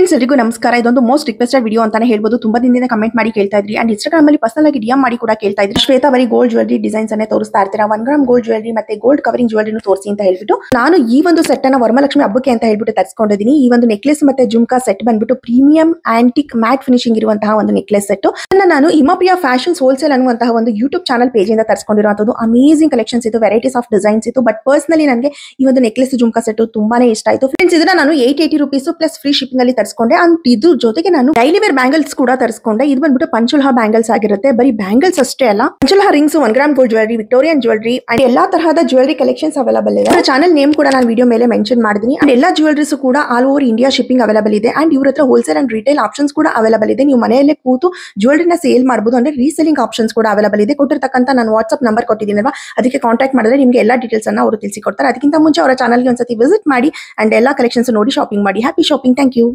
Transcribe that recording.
friends ಎಲ್ಲರಿಗೂ ನಮಸ್ಕಾರ ಇದೊಂದು ಮೋಸ್ಟ್ ರಿಕ್ವೆಸ್ಟೆಡ್ ವಿಡಿಯೋ ಅಂತಾನೆ ಹೇಳ್ಬೋದು ತುಂಬಾ ದಿನದಿಂದ ಕಮೆಂಟ್ ಮಾಡಿ ಕೇಳ್ತಾ ಇದ್ರಿ ಅಂಡ್ ಇನ್ಸ್ಟಾಗ್ರಾಮ್ ಅಲ್ಲಿ ಪರ್ಸನಲ್ ಆಗಿ ಡಿಎಂ ಮಾಡಿ ಕೂಡ ಕೇಳ್ತಾ ಇದ್ರಿ ಶ್ವೇತಾ ಗೋಲ್ಡ್ ಜ್ಯುವೆಲ್ಲರಿ ಡಿಸೈನ್ಸ್ ಅನ್ನೇ ತೋರಿಸ್ತಾ ಇರ್ತೀರಾ ಒನ್ ಗ್ರಾಮ್ ಗೋಲ್ಡ್ ಜ್ಯುವೆಲ್ಲರಿ ಮತ್ತೆ ಗೋಲ್ಡ್ ಕವರಿಂಗ್ ಜ್ಯುವೆಲ್ಲರಿ ತೋರಿಸಿ ಅಂತ ಹೇಳ್ಬಿಟ್ಟು ನಾನು ಈ ಒಂದು ಸೆಟ್ ಅನ್ನ ವರಮಲಕ್ಷ್ಮಿ ಹಬ್ಬಕ್ಕೆ ಅಂತ ಹೇಳ್ಬಿಟ್ಟು ತರಿಸ್ಕೊಂಡಿದ್ದೀನಿ ಈ ಒಂದು ನೆಕ್ಲೆಸ್ ಮತ್ತೆ ಜುಮ್ಕಾ ಸೆಟ್ ಬಂದ್ಬಿಟ್ಟು ಪ್ರೀಮಿಯಂ ಆಂಟಿಕ್ ಮ್ಯಾಟ್ ಫಿನಿಶಿಂಗ್ ಇರುವಂತಹ ಒಂದು ನೆಕ್ಲೆಸ್ ಸೆಟ್ ನಾನು ಹಿಮಾಪಿಯಾ ಫ್ಯಾಷನ್ಸ್ ಹೋಲ್ಸೇಲ್ ಅನ್ನುವಂತಹ ಒಂದು ಯೂಟ್ಯೂಬ್ ಚಾನಲ್ ಪೇಜ್ ಇಂದ ಅಮೇಜಿಂಗ್ ಅಮೇಸಿಂಗ್ ಕಲೆಕ್ಷನ್ಸ್ ಇತ್ತು ವೆರೈಟೀಸ್ ಆಫ್ ಡಿಸೈನ್ಸ್ ಇತ್ತು ಬಟ್ ಪರ್ಸನಲಿ ನನಗೆ ಈ ಒಂದು ನೆಕ್ಲೆಸ್ ಜುಮ್ಕಾ ಸೆಟ್ ತುಂಬಾನೇ ಇಷ್ಟ ಆಯಿತು ಫ್ರೆಂಡ್ಸ್ ಇದನ್ನ ನಾನು eight eighty rupees plus free shipping ಅಲ್ಲಿ ತರಿಸ್ಕೊಂಡೆ ಅಂಡ್ ಇದ್ರ ಜೊತೆಗೆ ನಾನು ಡೈಲಿ ವೇರ್ ಬ್ಯಾಂಗಲ್ಸ್ ಕೂಡ ತರಿಸ್ಕೊಂಡೆ ಇದು ಬಂದ್ಬಿಟ್ಟು ಪಂಚುಲ್ಹ ಬ್ಯಾಂಗಲ್ಸ್ ಆಗಿರುತ್ತೆ ಬರೀ ಬ್ಯಾಂಗಲ್ಸ್ ಅಷ್ಟೇ ಅಲ್ಲ ಪಂಚುಲ್ಹ rings one gram gold jewellery Victorian jewellery and ಎಲ್ಲಾ ತರಹದ ಜ್ಯುವೆಲ್ರಿ ಕಲೆಕ್ಷನ್ಸ್ ಅವೈಲಬಲ್ ಇದೆ ಚಾನಲ್ ನೇಮ್ ಕೂಡ ನಾನು ವಿಡಿಯೋ ಮೇಲೆ ಮೆನ್ಷನ್ ಮಾಡಿದೀನಿ ಅಂಡ್ ಎಲ್ಲ ಜ್ಯುವೆಲ್ರೀಸ್ ಕೂಡ all over India shipping available ಇದೆ ಅಂಡ್ ಇವ್ರ ಹತ್ರ ಹೋಲ್ಸೇಲ್ ಅಂಡ್ ರಿಟೇಲ್ ಆಪ್ಷನ್ಸ್ ಕೂಡ ಅವೈಲಬಲ್ ಇದೆ ನೀವು ಮನೆಯಲ್ಲೇ ಕೂತು ಜ್ಯುವೆಲ್ರಿನ ಸೇಲ್ ಮಾಡಬಹುದು ಅಂದ್ರೆ ರೀಸೆಲಿಂಗ್ ಆಪ್ಷನ್ಸ್ ಕೂಡ ಅವೈಲೇಬಲ್ ಇದೆ ಕೊಟ್ಟಿರ್ತಕ್ಕಂಥ ನಾನು ವಾಟ್ಸ್ಆಪ್ ನಂಬರ್ ಕೊಟ್ಟಿದ್ದೀನಿ ಅಲ್ವಾ ಅದಕ್ಕೆ ಕಾಂಟ್ಯಾಕ್ಟ್ ಮಾಡಿದ್ರೆ ನಿಮಗೆ ಎಲ್ಲ ಡೀಟೇಲ್ಸ್ ಅನ್ನ ಅವರು ತಿಳಿಸಿಕೊಡ್ತಾರೆ ಅದಕ್ಕಿಂತ ಮುಂಚೆ ಅವರ ಚಾನಲ್ಗೆ ಒಂದ್ಸತಿ ವಿಸಿಟ್ ಮಾಡಿ ಅಂಡ್ ಎಲ್ಲ ಕಲೆಕ್ಷನ್ಸ್ ನೋಡಿ ಶಾಪಿಂಗ್ ಮಾಡಿ ಹ್ಯಾಪಿ ಶಾಪಿಂಗ್ ಥ್ಯಾಂಕ್ ಯು